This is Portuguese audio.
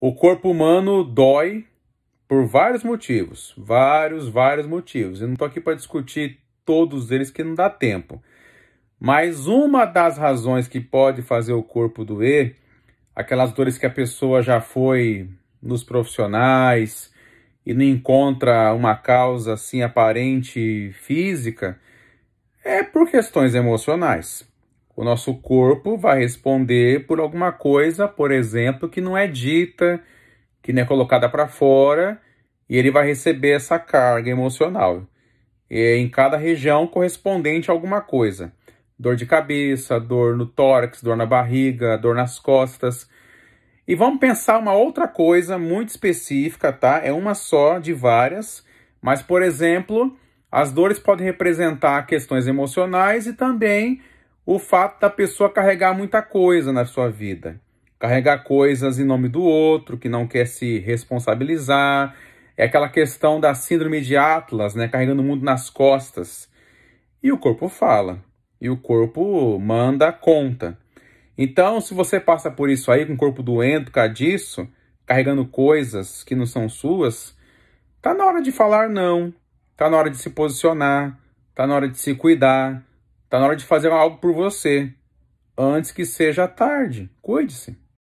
O corpo humano dói por vários motivos, vários, vários motivos. Eu não estou aqui para discutir todos eles que não dá tempo. Mas uma das razões que pode fazer o corpo doer, aquelas dores que a pessoa já foi nos profissionais e não encontra uma causa assim aparente física, é por questões emocionais. O nosso corpo vai responder por alguma coisa, por exemplo, que não é dita, que não é colocada para fora, e ele vai receber essa carga emocional. em cada região correspondente a alguma coisa. Dor de cabeça, dor no tórax, dor na barriga, dor nas costas. E vamos pensar uma outra coisa muito específica, tá? É uma só de várias, mas por exemplo, as dores podem representar questões emocionais e também o fato da pessoa carregar muita coisa na sua vida. Carregar coisas em nome do outro, que não quer se responsabilizar. É aquela questão da síndrome de Atlas, né? Carregando o mundo nas costas. E o corpo fala. E o corpo manda conta. Então, se você passa por isso aí, com o corpo doente por causa disso, carregando coisas que não são suas, tá na hora de falar não. Tá na hora de se posicionar. Tá na hora de se cuidar Está na hora de fazer algo por você antes que seja tarde. Cuide-se.